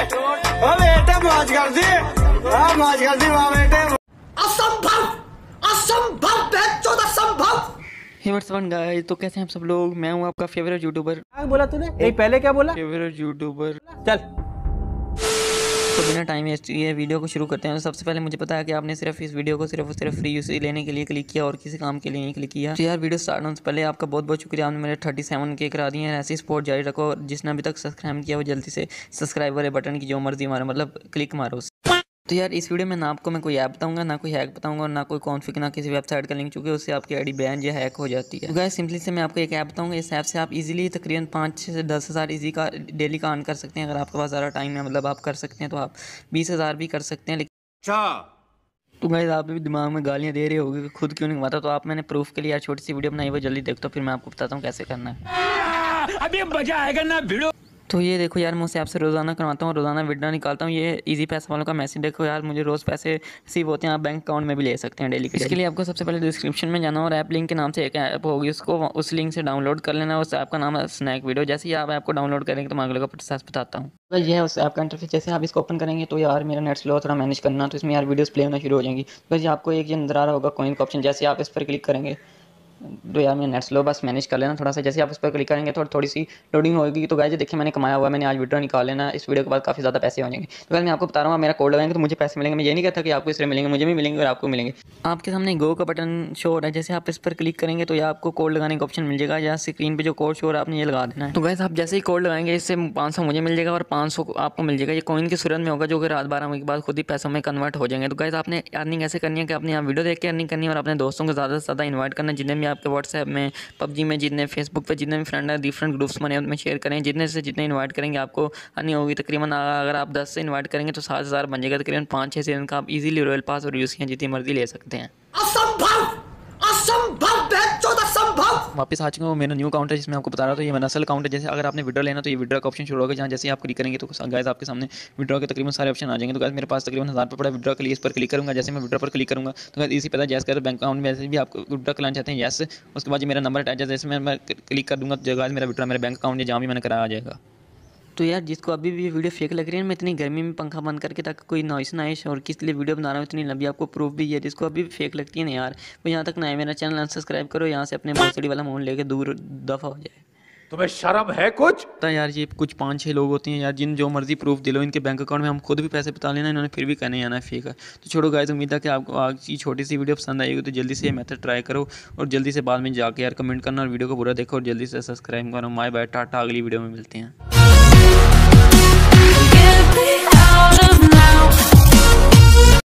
ओ बेटे मौज कर दी कर दी बेटे असंभव असंभव असंभव गाइस तो कैसे हैं आप सब लोग मैं हूं आपका फेवरेट यूट्यूबर बोला तूने नहीं पहले क्या बोला फेवरेट यूट्यूबर चल तो बिना टाइम वेस्ट ये वीडियो को शुरू करते हैं तो सबसे पहले मुझे पता है कि आपने सिर्फ इस वीडियो को सिर्फ और सिर्फ फ्री यूज लेने के लिए क्लिक किया और किसी काम के लिए नहीं क्लिक किया तो यार वीडियो स्टार्ट होने से पहले आपका बहुत बहुत शुक्रिया आपने मेरे थर्टी सेवन के करा दिए हैं ऐसी स्पोर्ट जारी रखो जिसने अभी तक सब्सक्राइब किया वो जल्दी से सब्सक्राइब वाले बटन की जो मर्जी मारो मतलब क्लिक मारो तो यार इस वीडियो में ना आपको मैं कोई ऐप बताऊंगा ना कोई हैक बताऊंगा ना कोई कॉन्फिक ना किसी वेबसाइट का लिंक चुके उससे आपकी आईडी बैन या हैक हो जाती है तो सिंपली से मैं आपको एक ऐप बताऊंगा इस ऐप से आप इजीली तकरीबन पाँच से दस हज़ार ईजी का डेली का अर्न कर सकते हैं अगर आपके पास ज़्यादा टाइम है मतलब आप कर सकते हैं तो आप बीस हज़ार भी कर सकते हैं लेकिन अच्छा तो गाइज आप भी दिमाग में गालियाँ दे रहे होगी कि खुद क्यों नहीं कमाता तो आप मैंने प्रूफ के लिए यार छोटी सी वीडियो बनाई वो जल्दी देखता तो हूँ फिर मैं आपको बताता हूँ कैसे करना है अभी मजा आएगा ना वीडियो तो ये देखो यार मैं उसे आपसे रोज़ाना करवाता हूँ रोज़ाना विड्रा निकालता हूँ ये इजी पैसा वालों का मैसेज देखो यार मुझे रोज़ पैसे रिसीव होते हैं आप बैंक अकाउंट में भी ले सकते हैं डेली इसके लिए आपको सबसे पहले डिस्क्रिप्शन में जाना और ऐप लिंक के नाम से एक ऐप होगी उसको उस लिंक से डाउनलोड कर लेना उस ऐप का नाम है स्नैक वीडियो जैसे ही आप ऐप को डाउनलोड करेंगे तो मैं अगले का प्रोसेस बताता हूँ बस ये है उस ऐप का इंटरफेस जैसे आप इसको ओपन करेंगे तो यार मेरा नेट स्लो थोड़ा मैनेज करना तो इसमें यार वीडियोस प्ले होना शुरू हो जाएंगी बस आपको एक ये नजर आ रहा होगा कॉइन का ऑप्शन जैसे आप इस पर क्लिक करेंगे दो मैंने नेट स्लो बस मैनेज कर लेना थोड़ा सा जैसे आप उस पर क्लिक करेंगे थोड़ी तो थोड़ी सी लोडिंग होगी तो गाय देखिए मैंने कमाया हुआ मैंने आज वीडियो निकाल लेना इस वीडियो के बाद काफ़ी ज़्यादा पैसे हो जाएंगे तो कल मैं आपको बता रहा हूँ मेरा कोड लगाएंगे तो मुझे पैसे मिलेंगे मैं ये नहीं कहता कि आपको इसलिए मिलेंगे मुझे भी मिलेंगे और आपको मिलेंगे आपके सामने गो का बटन शो हो रहा है जैसे आप इस पर क्लिक करेंगे तो या आपको कोड लगाने का ऑप्शन मिल जाएगा या स्क्रीन पर जो कोड शो हो रहा है आपने ये लगा देना है तो गैस आप जैसे ही कोड लगाएंगे इससे पाँच मुझे मिल जाएगा और पाँच आपको मिल जाएगा ये कोइन की सूरत में होगा जो कि रात बारह बजे के बाद खुद ही पैसों में कन्वर्ट हो जाएंगे तो गैस आपने अर्निंग ऐसे करनी है कि आपने यहाँ वीडियो देख के अर्निंग करनी है और अपने दोस्तों को ज़्यादा से ज़्यादा इन्वाइट करना जिन्हें भी आपके व्हाट्सएप में पबजी में जितने फेसबुक पर जितने भी फ्रेंड हैं डिफरेंट ग्रुप्स बने उनमें शेयर करें जितने से जितने इन्वाइट करेंगे आपको अर्निंग होगी तकरीबन अगर आप दस से इन्वाइट करेंगे तो सात हज़ार बन जाएगा तकरीबन पाँच छः से इनका आप इजीली रॉयल पास और यूज़ किया जितनी मर्जी ले सकते हैं असंभव वापस आ चुके हैं मेरा न्यू अकाउंट है जिसमें आपको बता रहा था ये मेरा असल है जैसे अगर आपने विड्रॉ लेना तो ये विड्रॉ का ऑप्शन शुरू होगा जहाँ जैसे आप क्लिक करेंगे तो गाइस आपके सामने विड्रॉ के तकरीबन सारे ऑप्शन आ जाएंगे तो गाइस मेरे पास तकरीबन हज़ार रुपये विड्रॉ के लिए इस पर क्लिक करूँगा जैसे मैं विड्रॉ पर क्लिक करूँगा तो गाइस इसी पता जैसे कर बैंक अकाउंट में भी आपको विड्रॉ कराना चाहते हैं यस उसके बाद मेरा नंबर अटैच है जैसे मैं क्लिक कर दूँगा तो गाइज मेरा विड्रॉ मेरे बैंक अकाउंट में जहाँ भी मैंने कराया जाएगा तो यार जिसको अभी भी वीडियो फेक लग रही है मैं इतनी गर्मी में पंखा बंद करके ताकि कोई नॉइस ना आए और किस लिए वीडियो बना रहा हूँ इतनी लंबी आपको प्रूफ भी है जिसको अभी भी फेक लगती है ना यार वो यहाँ तक ना है मेरा चैनल अनसब्सक्राइब करो यहाँ से अपने बोसड़ी वाला मोहन लेके दूर दफा हो जाए तुम्हें शर्म है कुछ तो यार ये कुछ पाँच छः लोग होते हैं यार जिन जो मर्जी प्रूफ दिलो इनके बैंक अकाउंट में हम खुद भी पैसे बता लेना इन्होंने फिर भी कहने आना फेक है तो छोड़ो गाइस उम्मीद है कि आपको आज की छोटी सी वीडियो पसंद आएगी तो जल्दी से ये मेथड ट्राई करो और जल्दी से बाद में जाकर यार कमेंट करना और वीडियो को पूरा देखो और जल्दी से सब्सक्राइब करो माई बाय टाटा अगली वीडियो में मिलते हैं